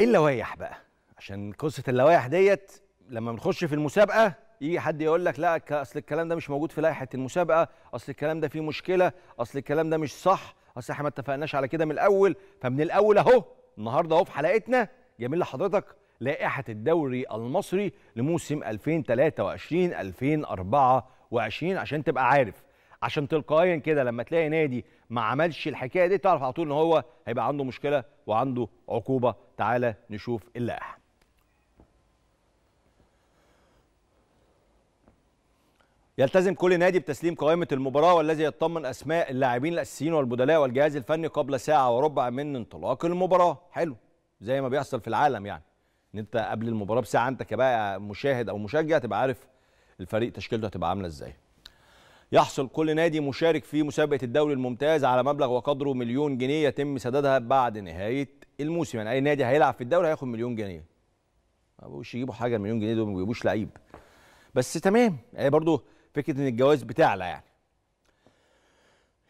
اللوايح بقى عشان قصه اللوايح ديت لما بنخش في المسابقه يجي حد يقول لك لا اصل الكلام ده مش موجود في لائحه المسابقه اصل الكلام ده فيه مشكله اصل الكلام ده مش صح اصل احنا ما اتفقناش على كده من الاول فمن الاول اهو النهارده اهو في حلقتنا جميل لحضرتك لائحه الدوري المصري لموسم 2023 2024 عشان تبقى عارف عشان تلقائيا كده لما تلاقي نادي ما عملش الحكايه دي تعرف على طول ان هو هيبقى عنده مشكله وعنده عقوبه تعالى نشوف اللائحه يلتزم كل نادي بتسليم قائمة المباراة والذي يطمن أسماء اللاعبين الأساسيين والبدلاء والجهاز الفني قبل ساعة وربع من انطلاق المباراة حلو زي ما بيحصل في العالم يعني ان انت قبل المباراة بساعة انت كبقى مشاهد او مشجع تبقى عارف الفريق تشكيلته هتبقى عاملة ازاي يحصل كل نادي مشارك في مسابقة الدوري الممتاز على مبلغ وقدره مليون جنيه يتم سدادها بعد نهاية الموسم يعني أي نادي هيلعب في الدوري هياخد مليون جنيه ما بيبقوش يجيبوا حاجة المليون جنيه دول ما بيجيبوش لعيب بس تمام يعني برضو فكرة إن الجواز بتعلى يعني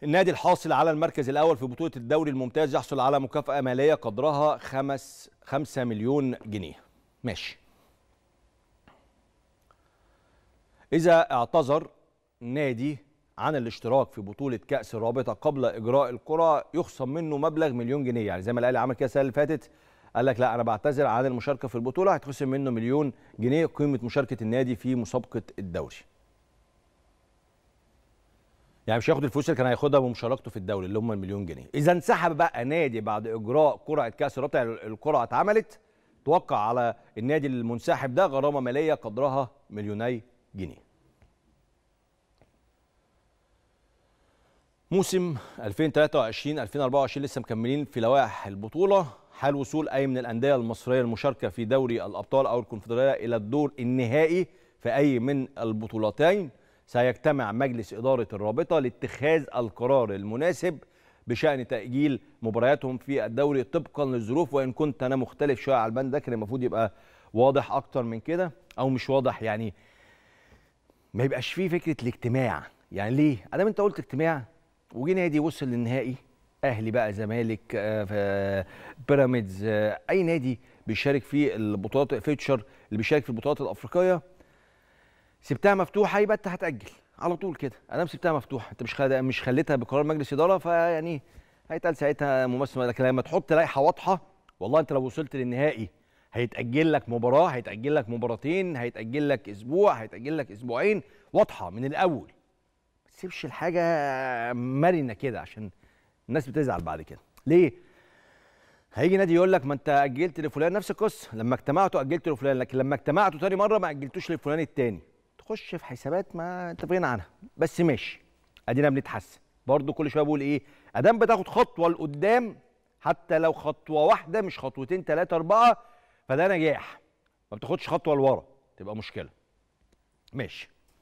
النادي الحاصل على المركز الأول في بطولة الدوري الممتاز يحصل على مكافأة مالية قدرها خمس خمسة مليون جنيه ماشي إذا اعتذر نادي عن الاشتراك في بطولة كأس الرابطة قبل إجراء الكرة يخصم منه مبلغ مليون جنيه يعني زي ما الأهلي عمل كده السنة اللي فاتت قال لك لا أنا بعتذر عن المشاركة في البطولة هيتخصم منه مليون جنيه قيمة مشاركة النادي في مسابقة الدوري يعني مش هياخد الفلوس اللي كان هياخدها بمشاركته في الدوري اللي هم المليون جنيه اذا انسحب بقى نادي بعد اجراء قرعه كاس الرابطه يعني القرعه اتعملت توقع على النادي المنسحب ده غرامه ماليه قدرها مليوني جنيه موسم 2023 2024 لسه مكملين في لوائح البطوله حال وصول اي من الانديه المصريه المشاركه في دوري الابطال او الكونفدراليه الى الدور النهائي في اي من البطولتين سيجتمع مجلس اداره الرابطه لاتخاذ القرار المناسب بشان تاجيل مبارياتهم في الدوري طبقا للظروف وان كنت انا مختلف شويه على البند ده كان المفروض يبقى واضح اكتر من كده او مش واضح يعني ما يبقاش فيه فكره الاجتماع يعني ليه؟ انا انت قلت اجتماع وجه نادي وصل للنهائي اهلي بقى زمالك آه، بيراميدز آه، اي نادي بيشارك في البطولات فيتشر اللي بيشارك في البطولات الافريقيه سبتها مفتوحه يبقى انت هتاجل على طول كده انا سبتها مفتوحه انت مش خل... مش خليتها بقرار مجلس اداره فيعني هيتقال ساعتها ممثل لكن لما تحط لائحه واضحه والله انت لو وصلت للنهائي هيتاجل لك مباراه هيتاجل لك مباراتين هيتاجل لك اسبوع هيتاجل لك اسبوعين واضحه من الاول تسيبش الحاجه مرنه كده عشان الناس بتزعل بعد كده ليه هيجي نادي يقول لك ما انت اجلت لفلان نفس القصه لما اجتمعتوا اجلت لفلان لكن لما اجتمعتوا تاني مره ما اجلتوش لفلان التاني تخش في حسابات ما انت غنى عنها بس ماشي ادينا بنتحسن برضه كل شويه بقول ايه ادام بتاخد خطوه لقدام حتى لو خطوه واحده مش خطوتين ثلاثه اربعه فده نجاح ما بتاخدش خطوه لورا تبقى مشكله ماشي